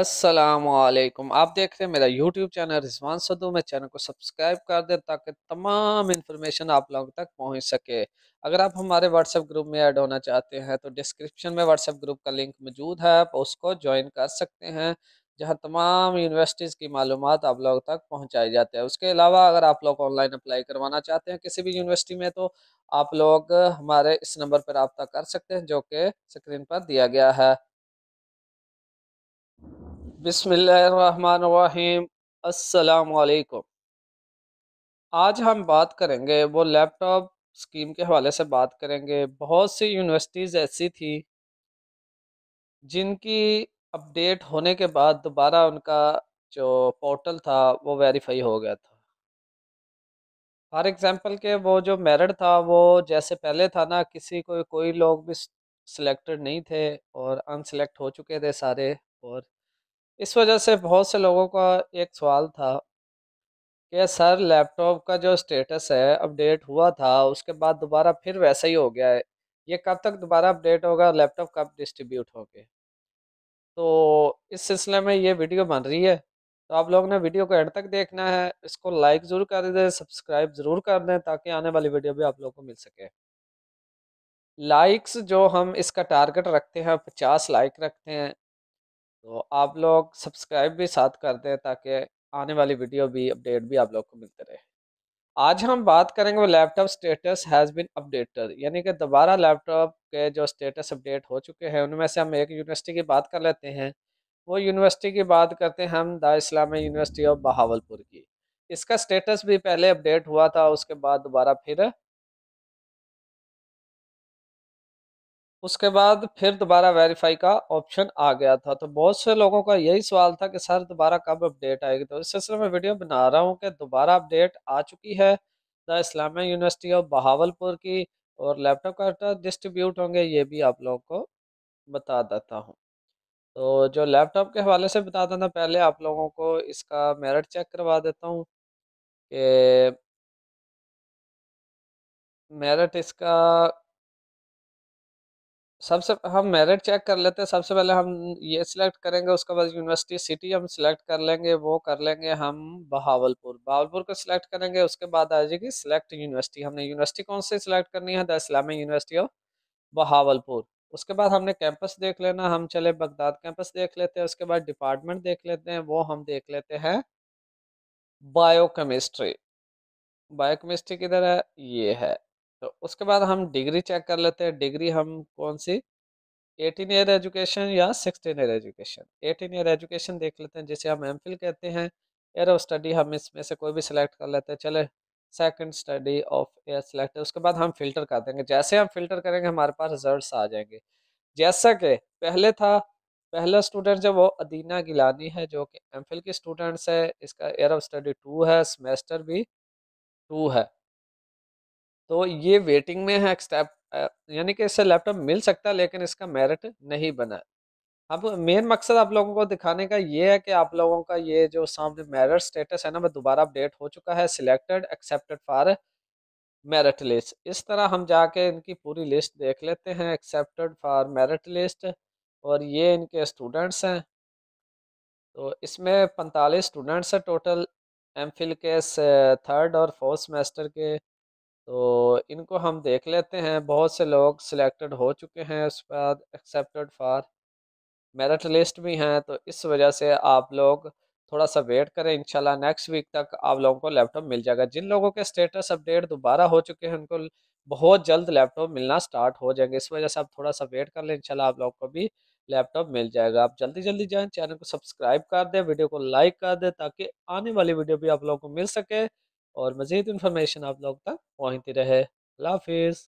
असलम आप देख रहे हैं मेरा यूट्यूब चैनल रिजवान सदू मैं चैनल को सब्सक्राइब कर दें ताकि तमाम इन्फॉर्मेशन आप लोगों तक पहुंच सके अगर आप हमारे व्हाट्सएप ग्रुप में ऐड होना चाहते हैं तो डिस्क्रिप्शन में व्हाट्सएप ग्रुप का लिंक मौजूद है आप उसको ज्वाइन कर सकते हैं जहाँ तमाम यूनिवर्सिटीज़ की मालूम आप लोगों तक पहुँचाई जाती है उसके अलावा अगर आप लोग ऑनलाइन अप्लाई करवाना चाहते हैं किसी भी यूनिवर्सिटी में तो आप लोग हमारे इस नंबर पर रबता कर सकते हैं जो कि स्क्रीन पर दिया गया है बिसमीम असलकुम आज हम बात करेंगे वो लैपटॉप स्कीम के हवाले से बात करेंगे बहुत सी यूनिवर्सिटीज़ ऐसी थी जिनकी अपडेट होने के बाद दोबारा उनका जो पोर्टल था वो वेरीफाई हो गया था फॉर एग्ज़ाम्पल के वो जो मेरिट था वो जैसे पहले था ना किसी को कोई लोग भी सिलेक्टेड नहीं थे और अनसेलेक्ट हो चुके थे सारे और इस वजह से बहुत से लोगों का एक सवाल था कि सर लैपटॉप का जो स्टेटस है अपडेट हुआ था उसके बाद दोबारा फिर वैसा ही हो गया है ये कब तक दोबारा अपडेट होगा लैपटॉप कब डिस्ट्रीब्यूट गए तो इस सिलसिले में ये वीडियो बन रही है तो आप लोगों ने वीडियो को एंड तक देखना है इसको लाइक ज़रूर कर दें सब्सक्राइब ज़रूर कर दें ताकि आने वाली वीडियो भी आप लोगों को मिल सके लाइक्स जो हम इसका टारगेट रखते हैं पचास लाइक रखते हैं तो आप लोग सब्सक्राइब भी साथ कर दें ताकि आने वाली वीडियो भी अपडेट भी आप लोग को मिलते रहे आज हम बात करेंगे वो laptop status has been updated यानी कि दोबारा लैपटॉप के जो स्टेटस अपडेट हो चुके हैं उनमें से हम एक यूनिवर्सिटी की बात कर लेते हैं वो यूनिवर्सिटी की बात करते हैं हम दा इस्लामी यूनिवर्सिटी ऑफ बहावलपुर की इसका स्टेटस भी पहले अपडेट हुआ था उसके बाद दोबारा फिर उसके बाद फिर दोबारा वेरीफाई का ऑप्शन आ गया था तो बहुत से लोगों का यही सवाल था कि सर दोबारा कब अपडेट आएगी तो इस सिलसिले में वीडियो बना रहा हूँ कि दोबारा अपडेट आ चुकी है the Islamia university of Bahawalpur की और लैपटॉप कार्टर डिस्ट्रीब्यूट होंगे ये भी आप लोगों को बता देता हूँ तो जो लैपटॉप के हवाले से बता देना पहले आप लोगों को इसका मेरिट चेक करवा देता हूँ कि मेरिट इसका सबसे हम मेरिट चेक कर लेते हैं सबसे पहले हम ये सिलेक्ट करेंगे उसके बाद यूनिवर्सिटी सिटी हम सिलेक्ट कर लेंगे वो कर लेंगे हम बहावलपुर बहावलपुर को सिलेक्ट करेंगे उसके बाद आ जाएगी सिलेक्ट यूनिवर्सिटी हमने यूनिवर्सिटी कौन सी सिलेक्ट करनी है the Islamic university of Bahawalpur उसके बाद हमने कैंपस देख लेना हम चले बगदाद कैंपस देख लेते हैं उसके बाद डिपार्टमेंट देख लेते हैं वो हम देख लेते हैं बायोकेमिस्ट्री बायोकेमिस्ट्री किधर है ये है तो उसके बाद हम डिग्री चेक कर लेते हैं डिग्री हम कौन सी एटीन ईयर एजुकेशन या sixteen year education eighteen year education देख लेते हैं जिसे हम एम कहते हैं एयर ऑफ स्टडी हम इसमें से कोई भी सिलेक्ट कर लेते हैं चले second study of year select उसके बाद हम फिल्टर कर देंगे जैसे हम फिल्टर करेंगे हमारे पास रिजल्ट आ जाएंगे जैसा कि पहले था पहला स्टूडेंट जो वो अदीना गिलानी है जो कि एम की स्टूडेंट्स है इसका एयर ऑफ स्टडी टू है सेमेस्टर भी टू है तो ये वेटिंग में है एक्सटेप यानी कि इससे लैपटॉप मिल सकता है लेकिन इसका मेरिट नहीं बना है अब मेन मकसद आप लोगों को दिखाने का ये है कि आप लोगों का ये जो सामने मेरिट स्टेटस है ना वो दोबारा अपडेट हो चुका है selected accepted for merit list इस तरह हम जाके इनकी पूरी लिस्ट देख लेते हैं एक्सेप्टेड फॉर मेरिट लिस्ट और ये इनके स्टूडेंट्स हैं तो इसमें पैंतालीस स्टूडेंट्स हैं टोटल एम फिल के थर्ड और फोर्थ सेमेस्टर के तो इनको हम देख लेते हैं बहुत से लोग सिलेक्टेड हो चुके हैं उसके बाद एक्सेप्टेड फॉर मेरिट लिस्ट भी हैं तो इस वजह से आप लोग थोड़ा सा वेट करें इंशाल्लाह नेक्स्ट वीक तक आप लोगों को लैपटॉप मिल जाएगा जिन लोगों के स्टेटस अपडेट दोबारा हो चुके हैं उनको बहुत जल्द लैपटॉप मिलना स्टार्ट हो जाएंगे इस वजह से आप थोड़ा सा वेट कर लें इंशाल्लाह आप लोगों को भी लैपटॉप मिल जाएगा आप जल्दी जल्दी जाएँ चैनल को सब्सक्राइब कर दें वीडियो को लाइक कर दें ताकि आने वाली वीडियो भी आप लोगों को मिल सके और मज़ीद इन्फॉर्मेशन आप लोग तक पहुँचती रहे अल्लाह हाफिज़